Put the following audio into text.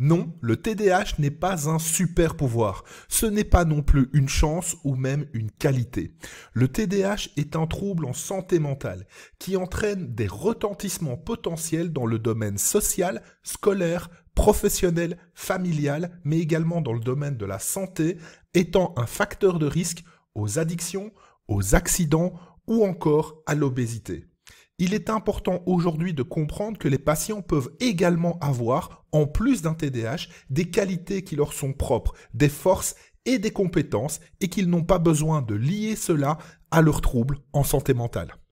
Non, le TDAH n'est pas un super pouvoir. Ce n'est pas non plus une chance ou même une qualité. Le TDAH est un trouble en santé mentale qui entraîne des retentissements potentiels dans le domaine social, scolaire, professionnel, familial, mais également dans le domaine de la santé, étant un facteur de risque aux addictions, aux accidents ou encore à l'obésité il est important aujourd'hui de comprendre que les patients peuvent également avoir, en plus d'un TDAH, des qualités qui leur sont propres, des forces et des compétences, et qu'ils n'ont pas besoin de lier cela à leurs troubles en santé mentale.